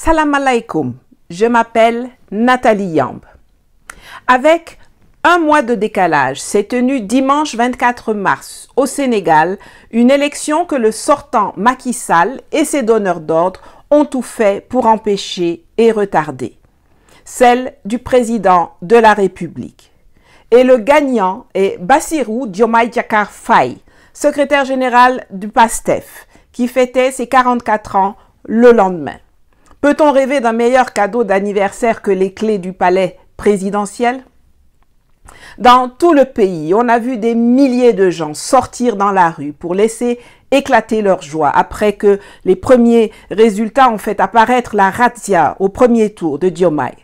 Salam alaikum, je m'appelle Nathalie Yamb. Avec un mois de décalage, s'est tenue dimanche 24 mars au Sénégal une élection que le sortant Macky Sall et ses donneurs d'ordre ont tout fait pour empêcher et retarder. Celle du président de la République. Et le gagnant est Bassirou Diomaye Diakar Faye, secrétaire général du PASTEF, qui fêtait ses 44 ans le lendemain. Peut-on rêver d'un meilleur cadeau d'anniversaire que les clés du palais présidentiel Dans tout le pays, on a vu des milliers de gens sortir dans la rue pour laisser éclater leur joie après que les premiers résultats ont fait apparaître la razzia au premier tour de Diomaye.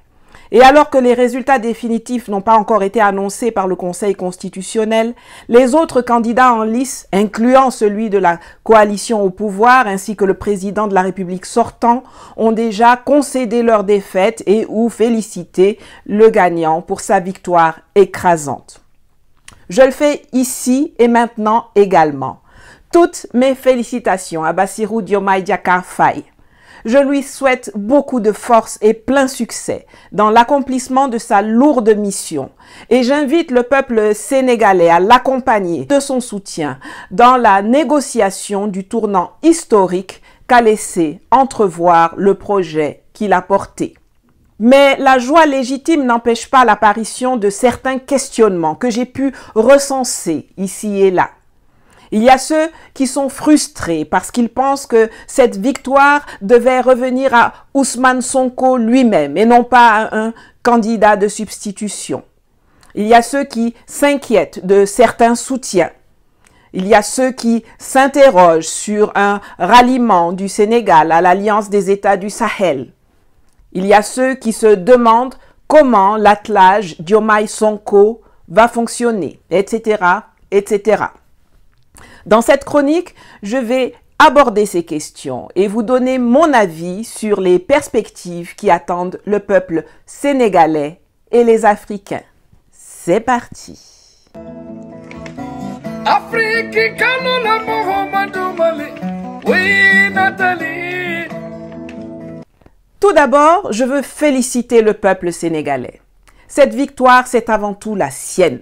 Et alors que les résultats définitifs n'ont pas encore été annoncés par le Conseil constitutionnel, les autres candidats en lice, incluant celui de la coalition au pouvoir ainsi que le président de la République sortant, ont déjà concédé leur défaite et ou félicité le gagnant pour sa victoire écrasante. Je le fais ici et maintenant également. Toutes mes félicitations à Bassirou Diomaye Diakar Faye. Je lui souhaite beaucoup de force et plein succès dans l'accomplissement de sa lourde mission et j'invite le peuple sénégalais à l'accompagner de son soutien dans la négociation du tournant historique qu'a laissé entrevoir le projet qu'il a porté. Mais la joie légitime n'empêche pas l'apparition de certains questionnements que j'ai pu recenser ici et là. Il y a ceux qui sont frustrés parce qu'ils pensent que cette victoire devait revenir à Ousmane Sonko lui-même et non pas à un candidat de substitution. Il y a ceux qui s'inquiètent de certains soutiens. Il y a ceux qui s'interrogent sur un ralliement du Sénégal à l'Alliance des États du Sahel. Il y a ceux qui se demandent comment l'attelage Diomaye Sonko va fonctionner, etc., etc. Dans cette chronique, je vais aborder ces questions et vous donner mon avis sur les perspectives qui attendent le peuple sénégalais et les Africains. C'est parti. Tout d'abord, je veux féliciter le peuple sénégalais. Cette victoire, c'est avant tout la sienne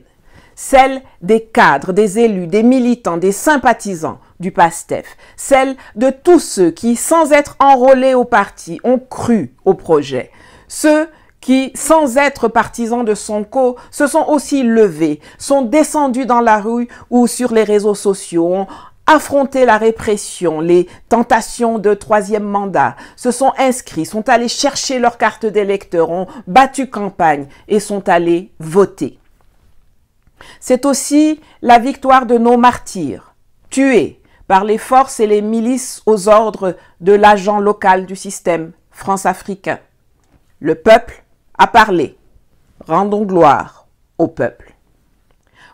celle des cadres, des élus, des militants, des sympathisants du PASTEF, celle de tous ceux qui, sans être enrôlés au parti, ont cru au projet, ceux qui, sans être partisans de Sonko, se sont aussi levés, sont descendus dans la rue ou sur les réseaux sociaux, ont affronté la répression, les tentations de troisième mandat, se sont inscrits, sont allés chercher leur carte d'électeur, ont battu campagne et sont allés voter. C'est aussi la victoire de nos martyrs, tués par les forces et les milices aux ordres de l'agent local du système france-africain. Le peuple a parlé. Rendons gloire au peuple.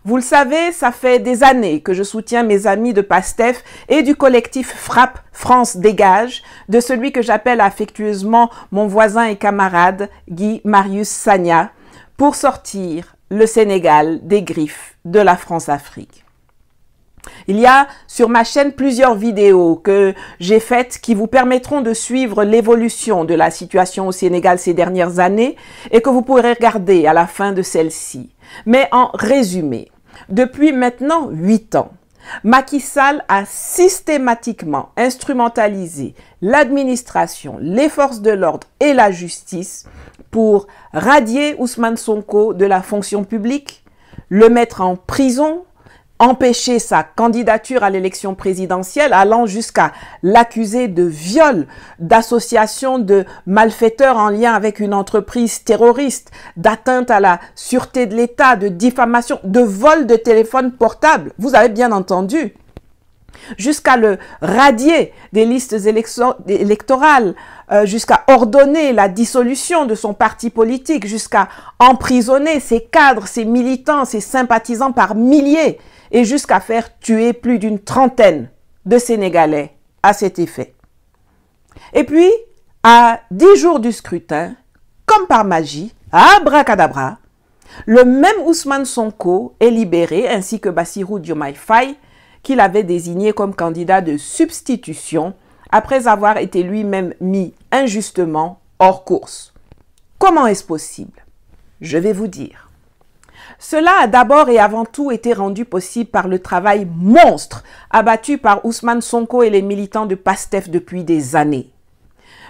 Vous le savez, ça fait des années que je soutiens mes amis de PASTEF et du collectif Frappe France Dégage, de celui que j'appelle affectueusement mon voisin et camarade Guy Marius Sagna, pour sortir le Sénégal des griffes de la France-Afrique. Il y a sur ma chaîne plusieurs vidéos que j'ai faites qui vous permettront de suivre l'évolution de la situation au Sénégal ces dernières années et que vous pourrez regarder à la fin de celle-ci. Mais en résumé, depuis maintenant huit ans, Macky Sall a systématiquement instrumentalisé l'administration, les forces de l'ordre et la justice pour radier Ousmane Sonko de la fonction publique, le mettre en prison, empêcher sa candidature à l'élection présidentielle, allant jusqu'à l'accuser de viol, d'association de malfaiteurs en lien avec une entreprise terroriste, d'atteinte à la sûreté de l'État, de diffamation, de vol de téléphone portable. Vous avez bien entendu. Jusqu'à le radier des listes électorales, euh, jusqu'à ordonner la dissolution de son parti politique, jusqu'à emprisonner ses cadres, ses militants, ses sympathisants par milliers, et jusqu'à faire tuer plus d'une trentaine de Sénégalais à cet effet. Et puis, à dix jours du scrutin, comme par magie, à abracadabra, le même Ousmane Sonko est libéré ainsi que Bassirou Diomaye Faye, qu'il avait désigné comme candidat de substitution après avoir été lui-même mis injustement hors course. Comment est-ce possible Je vais vous dire. Cela a d'abord et avant tout été rendu possible par le travail monstre abattu par Ousmane Sonko et les militants de PASTEF depuis des années.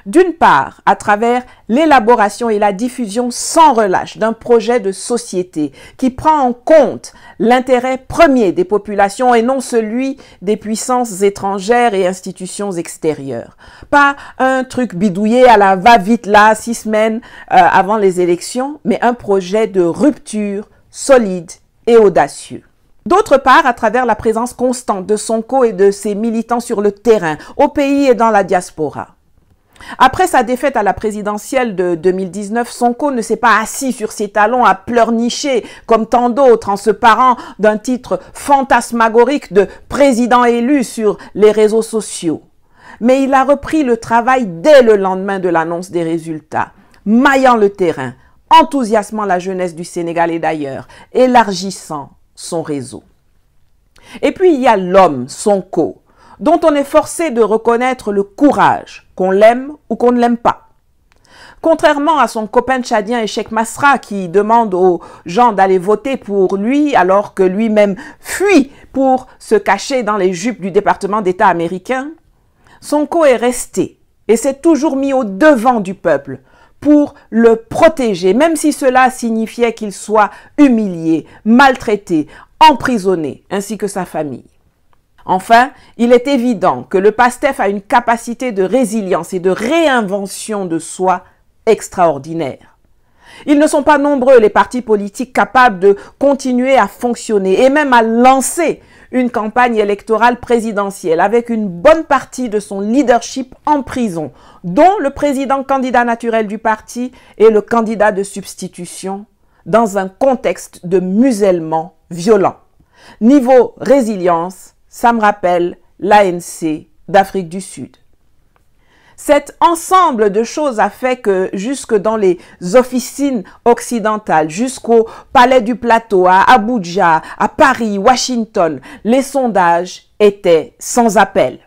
D'une part, à travers l'élaboration et la diffusion sans relâche d'un projet de société qui prend en compte l'intérêt premier des populations et non celui des puissances étrangères et institutions extérieures. Pas un truc bidouillé à la va-vite là, six semaines euh, avant les élections, mais un projet de rupture solide et audacieux. D'autre part, à travers la présence constante de Sonko et de ses militants sur le terrain, au pays et dans la diaspora. Après sa défaite à la présidentielle de 2019, Sonko ne s'est pas assis sur ses talons à pleurnicher comme tant d'autres en se parant d'un titre fantasmagorique de président élu sur les réseaux sociaux. Mais il a repris le travail dès le lendemain de l'annonce des résultats, maillant le terrain, enthousiasmant la jeunesse du Sénégal et d'ailleurs, élargissant son réseau. Et puis il y a l'homme, Sonko, dont on est forcé de reconnaître le courage, qu'on l'aime ou qu'on ne l'aime pas. Contrairement à son copain tchadien échec Masra qui demande aux gens d'aller voter pour lui alors que lui-même fuit pour se cacher dans les jupes du département d'État américain, Sonko est resté et s'est toujours mis au devant du peuple pour le protéger, même si cela signifiait qu'il soit humilié, maltraité, emprisonné, ainsi que sa famille. Enfin, il est évident que le PASTEF a une capacité de résilience et de réinvention de soi extraordinaire. Ils ne sont pas nombreux les partis politiques capables de continuer à fonctionner et même à lancer une campagne électorale présidentielle avec une bonne partie de son leadership en prison, dont le président candidat naturel du parti et le candidat de substitution dans un contexte de musellement violent. Niveau résilience, ça me rappelle l'ANC d'Afrique du Sud. Cet ensemble de choses a fait que jusque dans les officines occidentales, jusqu'au Palais du Plateau, à Abuja, à Paris, Washington, les sondages étaient sans appel.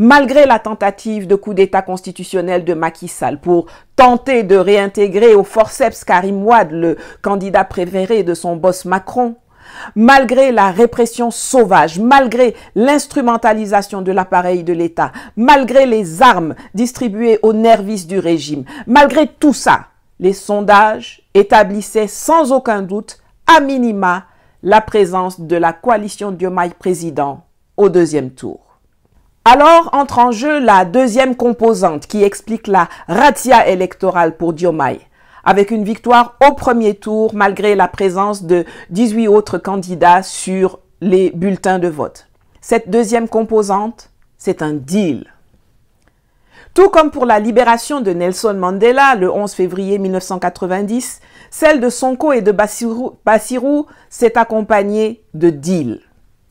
Malgré la tentative de coup d'État constitutionnel de Macky Sall pour tenter de réintégrer au forceps Karim Wade, le candidat préféré de son boss Macron, malgré la répression sauvage, malgré l'instrumentalisation de l'appareil de l'État, malgré les armes distribuées aux nervis du régime, malgré tout ça, les sondages établissaient sans aucun doute, à minima, la présence de la coalition Diomaye président au deuxième tour. Alors entre en jeu la deuxième composante qui explique la ratia électorale pour Diomaye, avec une victoire au premier tour malgré la présence de 18 autres candidats sur les bulletins de vote. Cette deuxième composante, c'est un deal. Tout comme pour la libération de Nelson Mandela le 11 février 1990, celle de Sonko et de Bassirou s'est accompagnée de deal.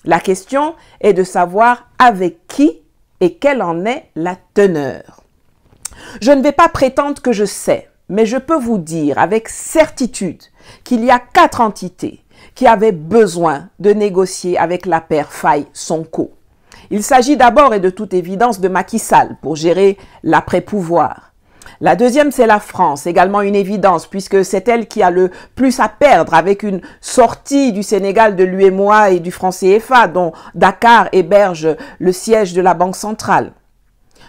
La question est de savoir avec qui et quelle en est la teneur. Je ne vais pas prétendre que je sais. Mais je peux vous dire avec certitude qu'il y a quatre entités qui avaient besoin de négocier avec la paire Faye-Sonko. Il s'agit d'abord et de toute évidence de Macky Sall pour gérer l'après-pouvoir. La deuxième, c'est la France, également une évidence, puisque c'est elle qui a le plus à perdre avec une sortie du Sénégal de l'UMOA et du franc CFA, dont Dakar héberge le siège de la Banque centrale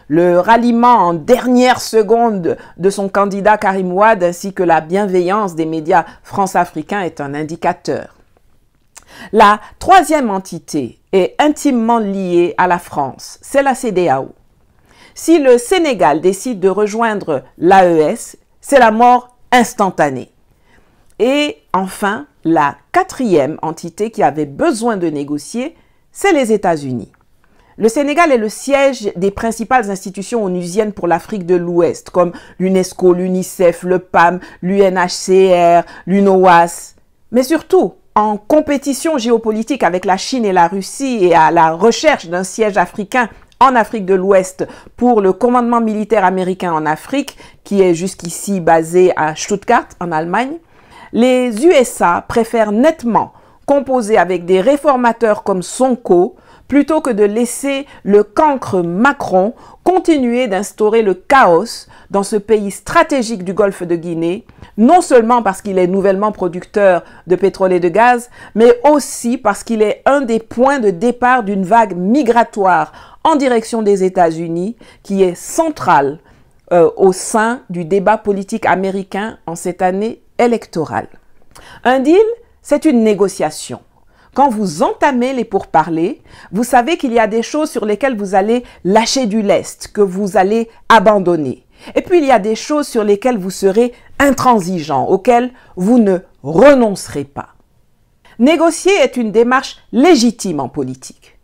le ralliement en dernière seconde de son candidat Karim Ouad ainsi que la bienveillance des médias france-africains est un indicateur. La troisième entité est intimement liée à la France, c'est la CDAO. Si le Sénégal décide de rejoindre l'AES, c'est la mort instantanée. Et enfin, la quatrième entité qui avait besoin de négocier, c'est les États-Unis. Le Sénégal est le siège des principales institutions onusiennes pour l'Afrique de l'Ouest, comme l'UNESCO, l'UNICEF, le PAM, l'UNHCR, l'UNOAS. Mais surtout, en compétition géopolitique avec la Chine et la Russie et à la recherche d'un siège africain en Afrique de l'Ouest pour le commandement militaire américain en Afrique, qui est jusqu'ici basé à Stuttgart, en Allemagne, les USA préfèrent nettement composer avec des réformateurs comme Sonko plutôt que de laisser le cancre Macron continuer d'instaurer le chaos dans ce pays stratégique du golfe de Guinée, non seulement parce qu'il est nouvellement producteur de pétrole et de gaz, mais aussi parce qu'il est un des points de départ d'une vague migratoire en direction des États-Unis qui est centrale euh, au sein du débat politique américain en cette année électorale. Un deal, c'est une négociation quand vous entamez les pourparlers, vous savez qu'il y a des choses sur lesquelles vous allez lâcher du lest, que vous allez abandonner. Et puis il y a des choses sur lesquelles vous serez intransigeant, auxquelles vous ne renoncerez pas. Négocier est une démarche légitime en politique.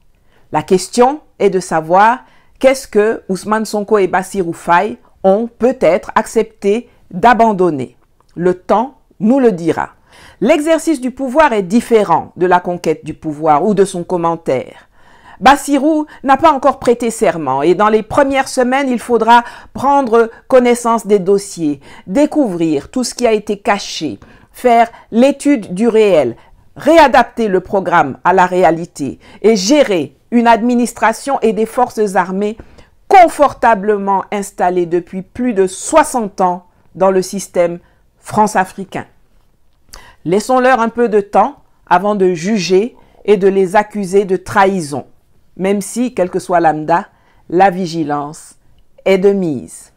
La question est de savoir qu'est-ce que Ousmane Sonko et Bassirou Oufay ont peut-être accepté d'abandonner. Le temps nous le dira. L'exercice du pouvoir est différent de la conquête du pouvoir ou de son commentaire. Bassirou n'a pas encore prêté serment et dans les premières semaines, il faudra prendre connaissance des dossiers, découvrir tout ce qui a été caché, faire l'étude du réel, réadapter le programme à la réalité et gérer une administration et des forces armées confortablement installées depuis plus de 60 ans dans le système France-africain. Laissons-leur un peu de temps avant de juger et de les accuser de trahison, même si, quel que soit l'AMDA, la vigilance est de mise.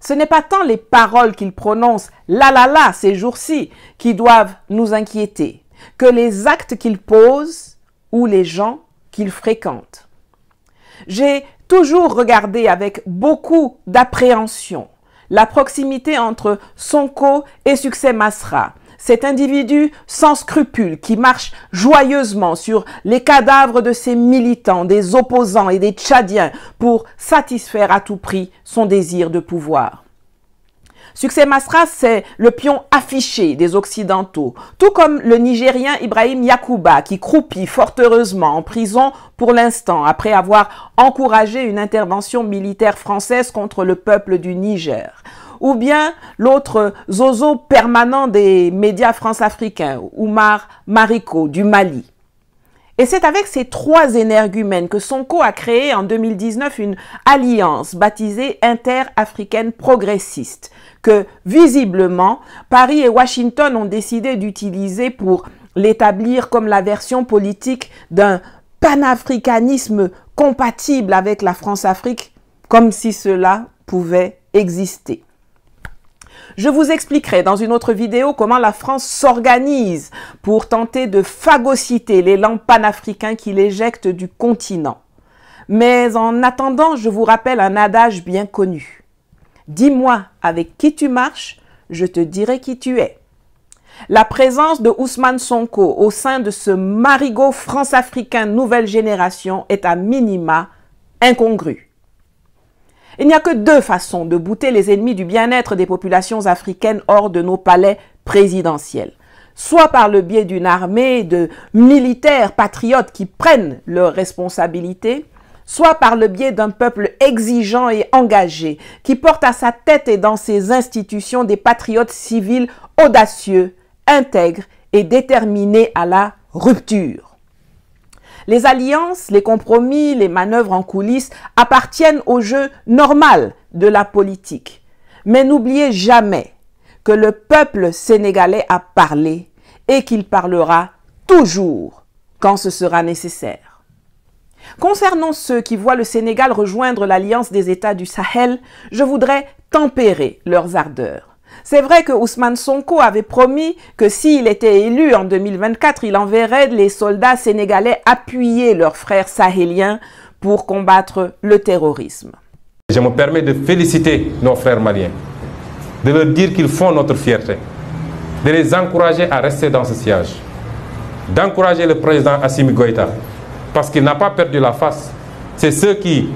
Ce n'est pas tant les paroles qu'ils prononcent la la la » ces jours-ci qui doivent nous inquiéter, que les actes qu'ils posent ou les gens qu'ils fréquentent. J'ai toujours regardé avec beaucoup d'appréhension la proximité entre Sonko et Succès Masra, cet individu sans scrupules qui marche joyeusement sur les cadavres de ses militants, des opposants et des Tchadiens pour satisfaire à tout prix son désir de pouvoir. Succès Masra, c'est le pion affiché des Occidentaux, tout comme le Nigérien Ibrahim Yakuba, qui croupit fort heureusement en prison pour l'instant, après avoir encouragé une intervention militaire française contre le peuple du Niger. Ou bien l'autre zozo permanent des médias france-africains, Oumar Mariko du Mali. Et c'est avec ces trois énergumènes que Sonko a créé en 2019 une alliance baptisée Inter-Africaine Progressiste, que visiblement Paris et Washington ont décidé d'utiliser pour l'établir comme la version politique d'un panafricanisme compatible avec la France-Afrique, comme si cela pouvait exister. Je vous expliquerai dans une autre vidéo comment la France s'organise pour tenter de phagocyter l'élan panafricain qu'il éjecte du continent. Mais en attendant, je vous rappelle un adage bien connu. Dis-moi avec qui tu marches, je te dirai qui tu es. La présence de Ousmane Sonko au sein de ce marigot France-Africain nouvelle génération est à minima incongrue. Il n'y a que deux façons de bouter les ennemis du bien-être des populations africaines hors de nos palais présidentiels. Soit par le biais d'une armée de militaires patriotes qui prennent leurs responsabilités, soit par le biais d'un peuple exigeant et engagé, qui porte à sa tête et dans ses institutions des patriotes civils audacieux, intègres et déterminés à la rupture. Les alliances, les compromis, les manœuvres en coulisses appartiennent au jeu normal de la politique. Mais n'oubliez jamais que le peuple sénégalais a parlé et qu'il parlera toujours quand ce sera nécessaire. Concernant ceux qui voient le Sénégal rejoindre l'alliance des États du Sahel, je voudrais tempérer leurs ardeurs. C'est vrai que Ousmane Sonko avait promis que s'il était élu en 2024, il enverrait les soldats sénégalais appuyer leurs frères sahéliens pour combattre le terrorisme. Je me permets de féliciter nos frères maliens, de leur dire qu'ils font notre fierté, de les encourager à rester dans ce siège, d'encourager le président Assimi Goïta, parce qu'il n'a pas perdu la face. C'est ceux qui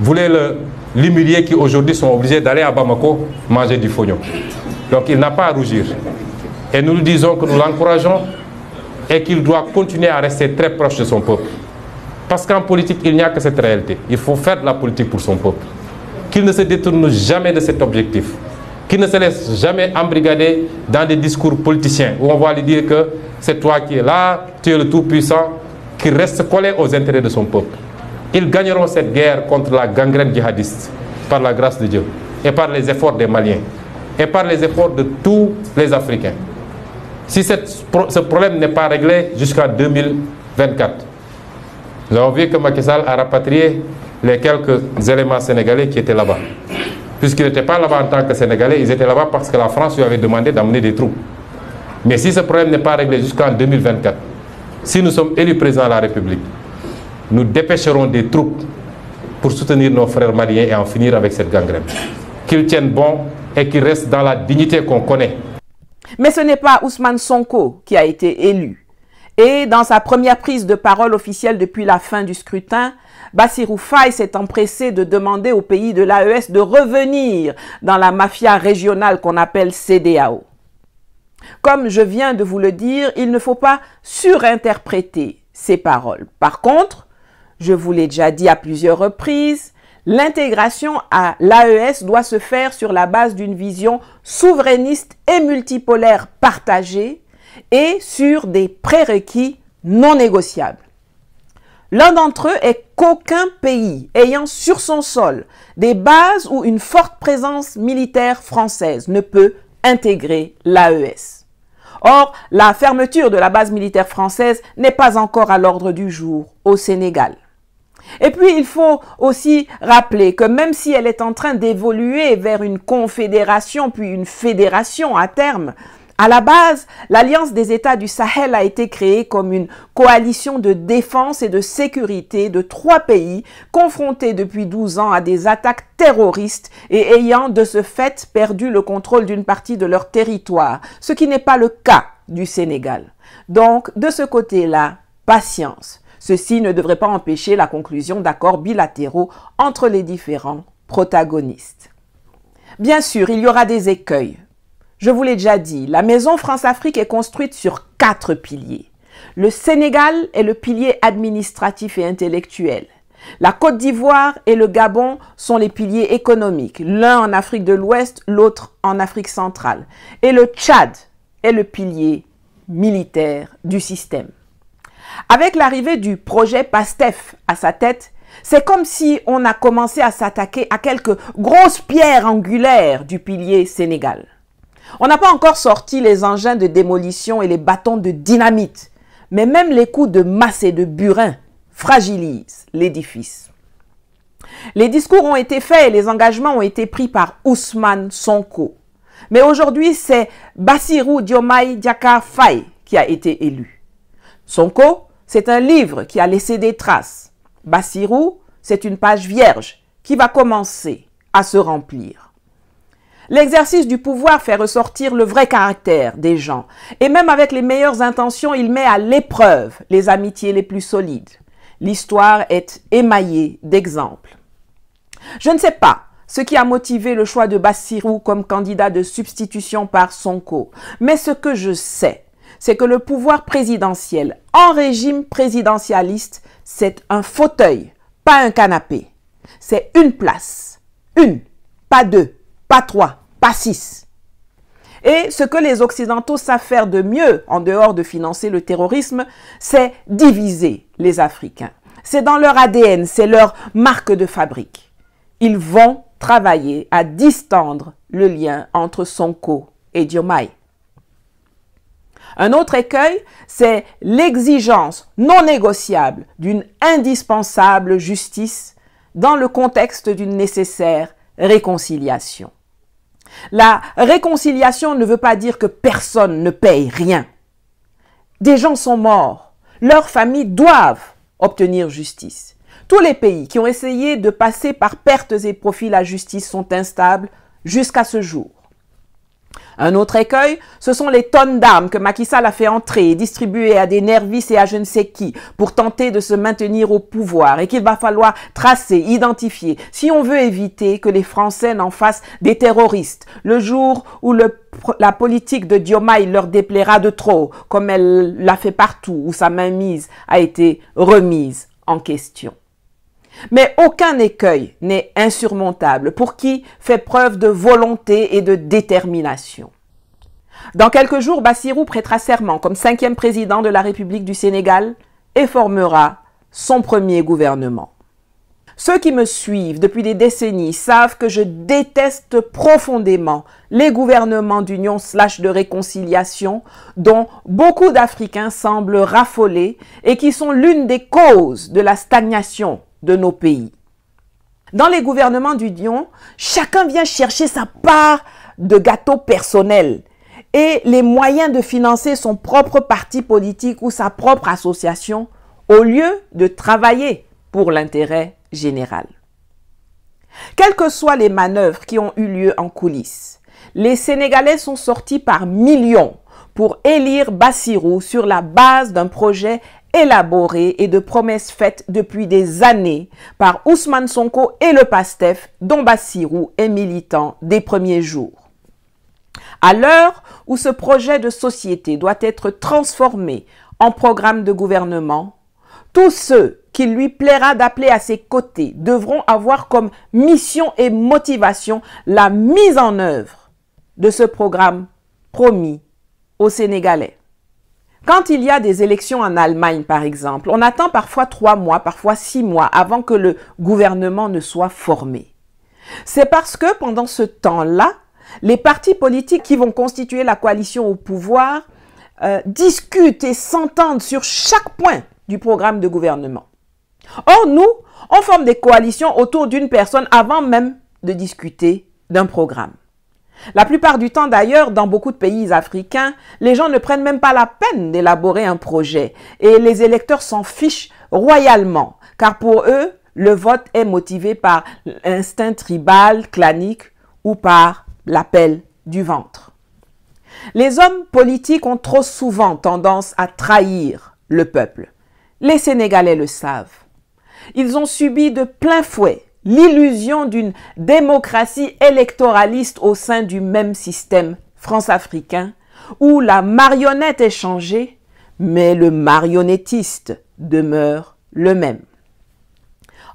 voulaient le les milliers qui aujourd'hui sont obligés d'aller à Bamako manger du fognon. Donc il n'a pas à rougir. Et nous lui disons que nous l'encourageons et qu'il doit continuer à rester très proche de son peuple. Parce qu'en politique, il n'y a que cette réalité. Il faut faire de la politique pour son peuple. Qu'il ne se détourne jamais de cet objectif. Qu'il ne se laisse jamais embrigader dans des discours politiciens où on va lui dire que c'est toi qui es là, tu es le tout-puissant, qui reste collé aux intérêts de son peuple. Ils gagneront cette guerre contre la gangrène djihadiste par la grâce de Dieu et par les efforts des Maliens et par les efforts de tous les Africains. Si ce problème n'est pas réglé jusqu'en 2024, nous avons vu que Macky Sall a rapatrié les quelques éléments sénégalais qui étaient là-bas. Puisqu'ils n'étaient pas là-bas en tant que Sénégalais, ils étaient là-bas parce que la France lui avait demandé d'amener des troupes. Mais si ce problème n'est pas réglé jusqu'en 2024, si nous sommes élus présidents de la République, nous dépêcherons des troupes pour soutenir nos frères maliens et en finir avec cette gangrène. Qu'ils tiennent bon et qu'ils restent dans la dignité qu'on connaît. Mais ce n'est pas Ousmane Sonko qui a été élu. Et dans sa première prise de parole officielle depuis la fin du scrutin, Bassirou Faye s'est empressé de demander au pays de l'AES de revenir dans la mafia régionale qu'on appelle CDAO. Comme je viens de vous le dire, il ne faut pas surinterpréter ces paroles. Par contre, je vous l'ai déjà dit à plusieurs reprises, l'intégration à l'AES doit se faire sur la base d'une vision souverainiste et multipolaire partagée et sur des prérequis non négociables. L'un d'entre eux est qu'aucun pays ayant sur son sol des bases ou une forte présence militaire française ne peut intégrer l'AES. Or, la fermeture de la base militaire française n'est pas encore à l'ordre du jour au Sénégal. Et puis, il faut aussi rappeler que même si elle est en train d'évoluer vers une confédération, puis une fédération à terme, à la base, l'Alliance des États du Sahel a été créée comme une coalition de défense et de sécurité de trois pays confrontés depuis 12 ans à des attaques terroristes et ayant de ce fait perdu le contrôle d'une partie de leur territoire, ce qui n'est pas le cas du Sénégal. Donc, de ce côté-là, patience. Ceci ne devrait pas empêcher la conclusion d'accords bilatéraux entre les différents protagonistes. Bien sûr, il y aura des écueils. Je vous l'ai déjà dit, la Maison France-Afrique est construite sur quatre piliers. Le Sénégal est le pilier administratif et intellectuel. La Côte d'Ivoire et le Gabon sont les piliers économiques, l'un en Afrique de l'Ouest, l'autre en Afrique centrale. Et le Tchad est le pilier militaire du système. Avec l'arrivée du projet PASTEF à sa tête, c'est comme si on a commencé à s'attaquer à quelques grosses pierres angulaires du pilier Sénégal. On n'a pas encore sorti les engins de démolition et les bâtons de dynamite, mais même les coups de masse et de burin fragilisent l'édifice. Les discours ont été faits et les engagements ont été pris par Ousmane Sonko. Mais aujourd'hui, c'est Bassirou Diomaye Diakar Faye qui a été élu. Sonko, c'est un livre qui a laissé des traces. Bassirou, c'est une page vierge qui va commencer à se remplir. L'exercice du pouvoir fait ressortir le vrai caractère des gens. Et même avec les meilleures intentions, il met à l'épreuve les amitiés les plus solides. L'histoire est émaillée d'exemples. Je ne sais pas ce qui a motivé le choix de Bassirou comme candidat de substitution par Sonko. Mais ce que je sais, c'est que le pouvoir présidentiel en régime présidentialiste, c'est un fauteuil, pas un canapé. C'est une place. Une, pas deux, pas trois, pas six. Et ce que les Occidentaux savent faire de mieux, en dehors de financer le terrorisme, c'est diviser les Africains. C'est dans leur ADN, c'est leur marque de fabrique. Ils vont travailler à distendre le lien entre Sonko et Diomaye. Un autre écueil, c'est l'exigence non négociable d'une indispensable justice dans le contexte d'une nécessaire réconciliation. La réconciliation ne veut pas dire que personne ne paye rien. Des gens sont morts, leurs familles doivent obtenir justice. Tous les pays qui ont essayé de passer par pertes et profits la justice sont instables jusqu'à ce jour. Un autre écueil, ce sont les tonnes d'armes que Macky Sall a fait entrer et distribuer à des nervis et à je ne sais qui pour tenter de se maintenir au pouvoir et qu'il va falloir tracer, identifier, si on veut éviter que les Français n'en fassent des terroristes le jour où la politique de diomaï leur déplaira de trop, comme elle l'a fait partout où sa mainmise a été remise en question. Mais aucun écueil n'est insurmontable pour qui fait preuve de volonté et de détermination. Dans quelques jours, Bassirou prêtera serment comme cinquième président de la République du Sénégal et formera son premier gouvernement. Ceux qui me suivent depuis des décennies savent que je déteste profondément les gouvernements d'union slash de réconciliation dont beaucoup d'Africains semblent raffolés et qui sont l'une des causes de la stagnation de nos pays. Dans les gouvernements du Dion, chacun vient chercher sa part de gâteau personnel et les moyens de financer son propre parti politique ou sa propre association au lieu de travailler pour l'intérêt général. Quelles que soient les manœuvres qui ont eu lieu en coulisses, les Sénégalais sont sortis par millions pour élire Bassirou sur la base d'un projet élaboré et de promesses faites depuis des années par Ousmane Sonko et le PASTEF, dont Bassirou est militant des premiers jours. À l'heure où ce projet de société doit être transformé en programme de gouvernement, tous ceux qu'il lui plaira d'appeler à ses côtés devront avoir comme mission et motivation la mise en œuvre de ce programme promis aux Sénégalais. Quand il y a des élections en Allemagne, par exemple, on attend parfois trois mois, parfois six mois avant que le gouvernement ne soit formé. C'est parce que pendant ce temps-là, les partis politiques qui vont constituer la coalition au pouvoir euh, discutent et s'entendent sur chaque point du programme de gouvernement. Or, nous, on forme des coalitions autour d'une personne avant même de discuter d'un programme. La plupart du temps d'ailleurs, dans beaucoup de pays africains, les gens ne prennent même pas la peine d'élaborer un projet et les électeurs s'en fichent royalement, car pour eux, le vote est motivé par l'instinct tribal, clanique ou par l'appel du ventre. Les hommes politiques ont trop souvent tendance à trahir le peuple. Les Sénégalais le savent. Ils ont subi de plein fouet l'illusion d'une démocratie électoraliste au sein du même système france-africain, où la marionnette est changée, mais le marionnettiste demeure le même.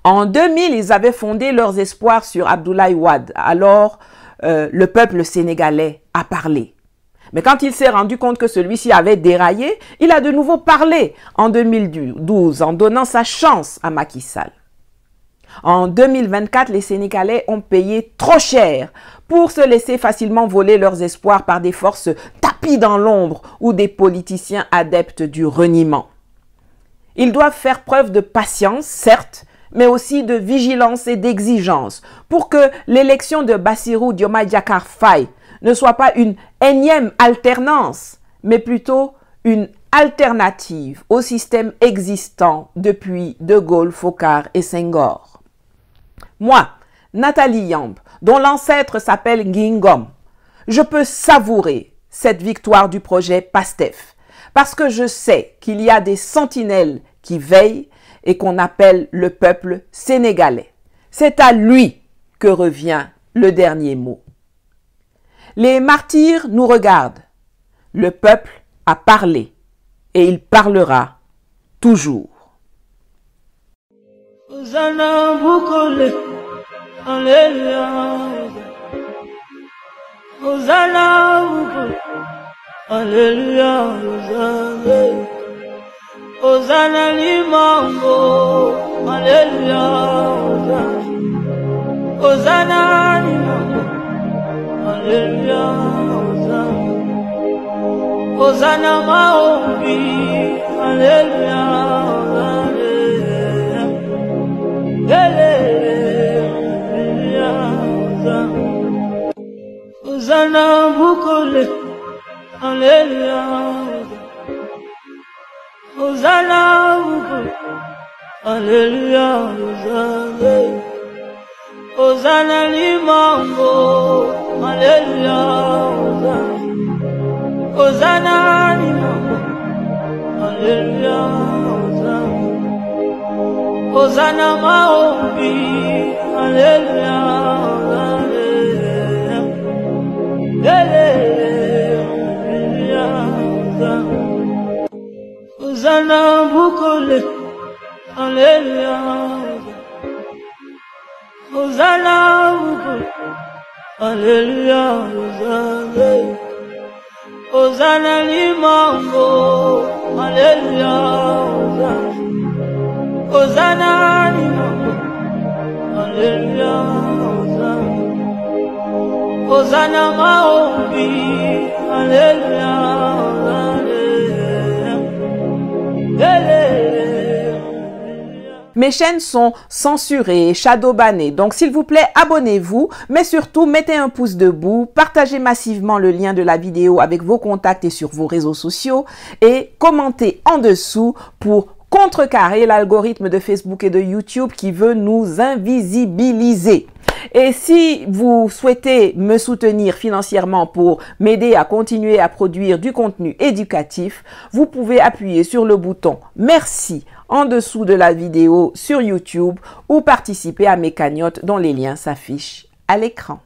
En 2000, ils avaient fondé leurs espoirs sur Abdoulaye Ouad, Alors, euh, le peuple sénégalais a parlé. Mais quand il s'est rendu compte que celui-ci avait déraillé, il a de nouveau parlé en 2012 en donnant sa chance à Macky Sall. En 2024, les Sénégalais ont payé trop cher pour se laisser facilement voler leurs espoirs par des forces tapies dans l'ombre ou des politiciens adeptes du reniement. Ils doivent faire preuve de patience, certes, mais aussi de vigilance et d'exigence pour que l'élection de Bassirou Diomaye Faye ne soit pas une énième alternance, mais plutôt une alternative au système existant depuis De Gaulle, Focard et Senghor. Moi, Nathalie Yamb, dont l'ancêtre s'appelle Gingom, je peux savourer cette victoire du projet PASTEF parce que je sais qu'il y a des sentinelles qui veillent et qu'on appelle le peuple sénégalais. C'est à lui que revient le dernier mot. Les martyrs nous regardent. Le peuple a parlé et il parlera toujours. zana bukole alleluia ozana bukole alleluia ozana ozana limango alleluia ozana limango alleluia ozana ozana maombi alleluia Hallelujah, Bukole, Alleluia. Hosanna Bukole, Alleluia. Hosanna Limango, oza na maombi aleluya oza na bukole aleluya oza na bukole aleluya oza oza na limango aleluya oza Mes chaînes sont censurées et shadowbannées, donc s'il vous plaît, abonnez-vous, mais surtout mettez un pouce debout, partagez massivement le lien de la vidéo avec vos contacts et sur vos réseaux sociaux et commentez en dessous pour contrecarrer l'algorithme de Facebook et de YouTube qui veut nous invisibiliser. Et si vous souhaitez me soutenir financièrement pour m'aider à continuer à produire du contenu éducatif, vous pouvez appuyer sur le bouton merci en dessous de la vidéo sur YouTube ou participer à mes cagnottes dont les liens s'affichent à l'écran.